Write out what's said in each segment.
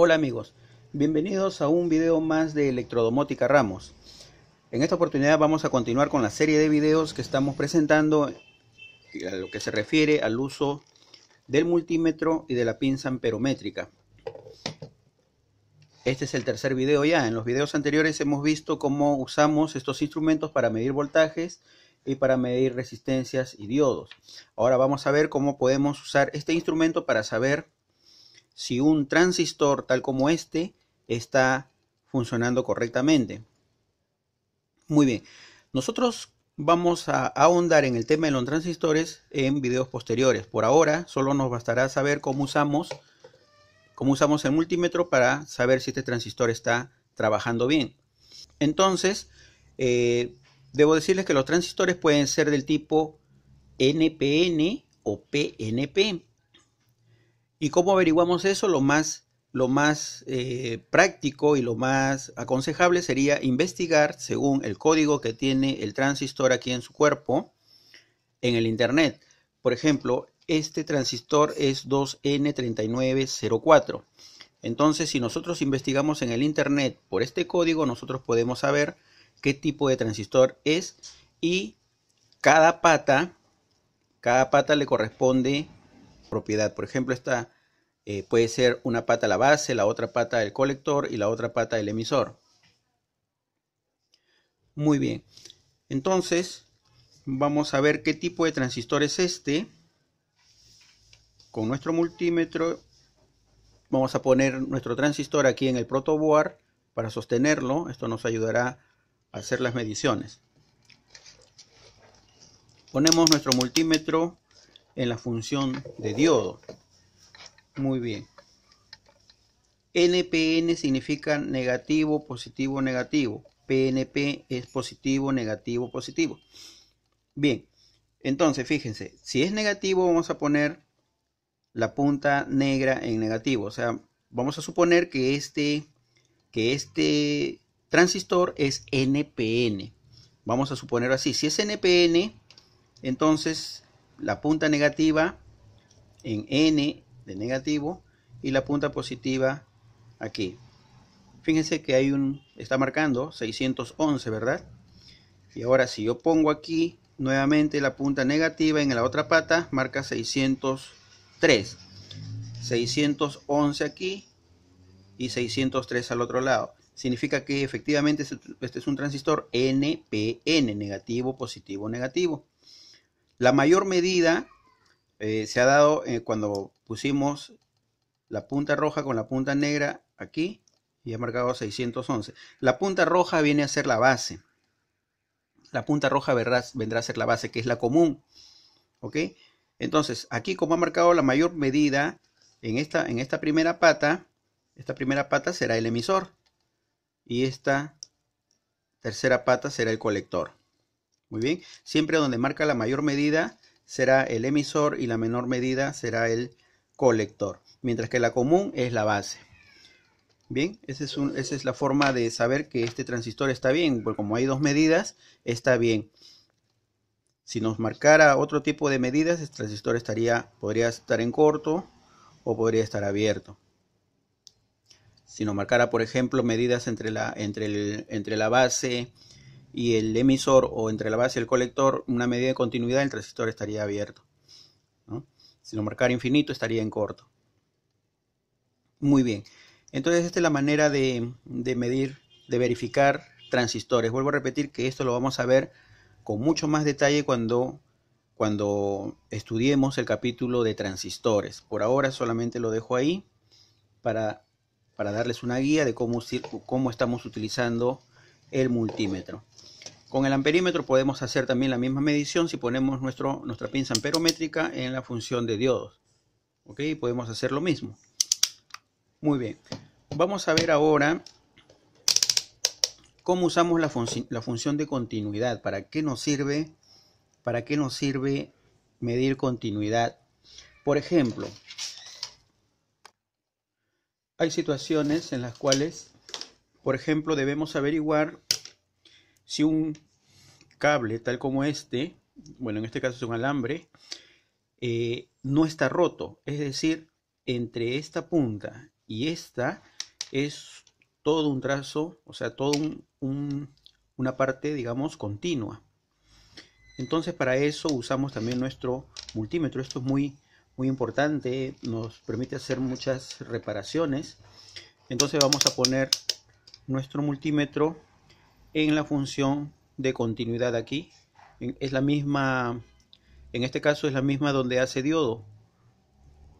Hola amigos, bienvenidos a un video más de Electrodomótica Ramos. En esta oportunidad vamos a continuar con la serie de videos que estamos presentando eh, a lo que se refiere al uso del multímetro y de la pinza amperométrica. Este es el tercer video ya. En los videos anteriores hemos visto cómo usamos estos instrumentos para medir voltajes y para medir resistencias y diodos. Ahora vamos a ver cómo podemos usar este instrumento para saber si un transistor tal como este está funcionando correctamente. Muy bien, nosotros vamos a ahondar en el tema de los transistores en videos posteriores. Por ahora solo nos bastará saber cómo usamos, cómo usamos el multímetro para saber si este transistor está trabajando bien. Entonces, eh, debo decirles que los transistores pueden ser del tipo NPN o PNP. ¿Y cómo averiguamos eso? Lo más, lo más eh, práctico y lo más aconsejable sería investigar según el código que tiene el transistor aquí en su cuerpo en el Internet. Por ejemplo, este transistor es 2N3904. Entonces, si nosotros investigamos en el Internet por este código, nosotros podemos saber qué tipo de transistor es y cada pata, cada pata le corresponde propiedad. Por ejemplo, esta eh, puede ser una pata la base, la otra pata el colector y la otra pata el emisor. Muy bien. Entonces, vamos a ver qué tipo de transistor es este. Con nuestro multímetro vamos a poner nuestro transistor aquí en el protoboard para sostenerlo. Esto nos ayudará a hacer las mediciones. Ponemos nuestro multímetro en la función de diodo. Muy bien. NPN significa negativo, positivo, negativo. PNP es positivo, negativo, positivo. Bien, entonces fíjense, si es negativo vamos a poner la punta negra en negativo. O sea, vamos a suponer que este, que este transistor es NPN. Vamos a suponer así. Si es NPN, entonces la punta negativa en N de negativo y la punta positiva aquí. Fíjense que hay un, está marcando 611, ¿verdad? Y ahora si yo pongo aquí nuevamente la punta negativa en la otra pata, marca 603. 611 aquí y 603 al otro lado. Significa que efectivamente este es un transistor NPN, negativo, positivo, negativo. La mayor medida eh, se ha dado eh, cuando pusimos la punta roja con la punta negra aquí y ha marcado 611. La punta roja viene a ser la base. La punta roja vendrá, vendrá a ser la base, que es la común. ¿Ok? Entonces, aquí como ha marcado la mayor medida en esta, en esta primera pata, esta primera pata será el emisor y esta tercera pata será el colector. Muy bien, siempre donde marca la mayor medida será el emisor y la menor medida será el colector, mientras que la común es la base. Bien, esa es, esa es la forma de saber que este transistor está bien, porque como hay dos medidas, está bien. Si nos marcara otro tipo de medidas, el transistor estaría, podría estar en corto o podría estar abierto. Si nos marcara, por ejemplo, medidas entre la, entre entre la base y el emisor o entre la base y el colector, una medida de continuidad, el transistor estaría abierto. Si lo marcara infinito, estaría en corto. Muy bien. Entonces, esta es la manera de, medir, de verificar transistores. Vuelvo a repetir que esto lo vamos a ver con mucho más detalle cuando, cuando estudiemos el capítulo de transistores. Por ahora solamente lo dejo ahí para, para darles una guía de cómo estamos utilizando el multímetro. Con el amperímetro podemos hacer también la misma medición si ponemos nuestro, nuestra pinza amperométrica en la función de diodos. ¿Ok? Podemos hacer lo mismo. Muy bien. Vamos a ver ahora cómo usamos la, la función de continuidad. ¿Para qué nos sirve? ¿Para qué nos sirve medir continuidad? Por ejemplo, hay situaciones en las cuales, por ejemplo, debemos averiguar si un cable tal como este, bueno, en este caso es un alambre, eh, no está roto. Es decir, entre esta punta y esta es todo un trazo, o sea, todo una parte, digamos, continua. Entonces, para eso usamos también nuestro multímetro. Esto es muy, muy importante, nos permite hacer muchas reparaciones. Entonces, vamos a poner nuestro multímetro en la función de continuidad aquí. Es la misma, en este caso es la misma donde hace diodo.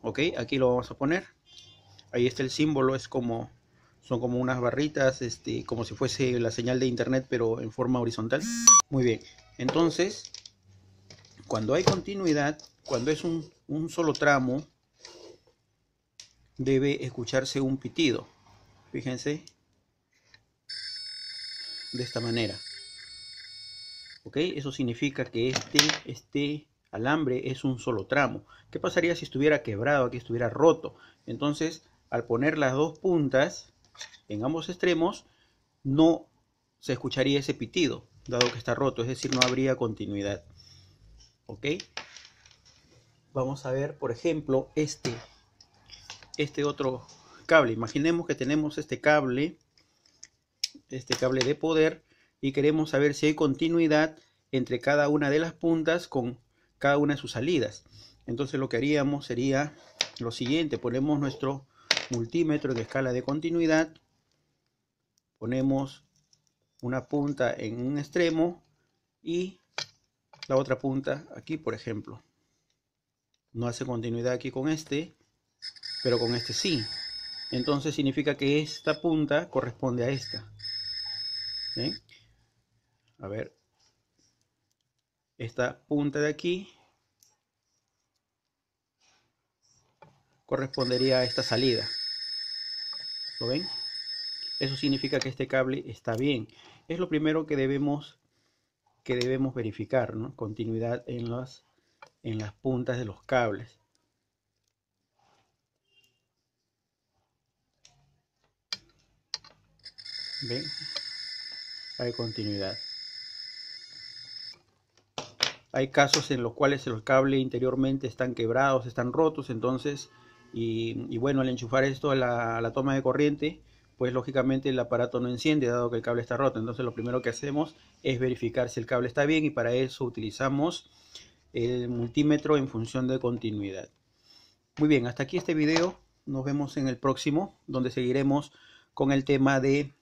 Ok, aquí lo vamos a poner. Ahí está el símbolo, es como, son como unas barritas, este, como si fuese la señal de internet, pero en forma horizontal. Muy bien, entonces, cuando hay continuidad, cuando es un, un solo tramo, debe escucharse un pitido. Fíjense, de esta manera. ¿Ok? Eso significa que este, este alambre es un solo tramo. ¿Qué pasaría si estuviera quebrado, aquí estuviera roto? Entonces, al poner las dos puntas en ambos extremos, no se escucharía ese pitido, dado que está roto, es decir, no habría continuidad. ¿Ok? Vamos a ver, por ejemplo, este, este otro cable. Imaginemos que tenemos este cable este cable de poder y queremos saber si hay continuidad entre cada una de las puntas con cada una de sus salidas. Entonces lo que haríamos sería lo siguiente, ponemos nuestro multímetro de escala de continuidad, ponemos una punta en un extremo y la otra punta aquí, por ejemplo. No hace continuidad aquí con este, pero con este sí. Entonces significa que esta punta corresponde a esta. A ver. Esta punta de aquí correspondería a esta salida. ¿Lo ven? Eso significa que este cable está bien. Es lo primero que debemos, que debemos verificar, ¿no? Continuidad en las, en las puntas de los cables. ¿Ven? hay continuidad. Hay casos en los cuales el cable interiormente están quebrados, están rotos, entonces, y, bueno, al enchufar esto a la, a la toma de corriente, pues lógicamente el aparato no enciende dado que el cable está roto. Entonces lo primero que hacemos es verificar si el cable está bien y para eso utilizamos el multímetro en función de continuidad. Muy bien, hasta aquí este video. Nos vemos en el próximo donde seguiremos con el tema de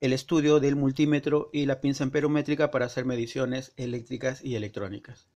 el estudio del multímetro y la pinza amperométrica para hacer mediciones eléctricas y electrónicas.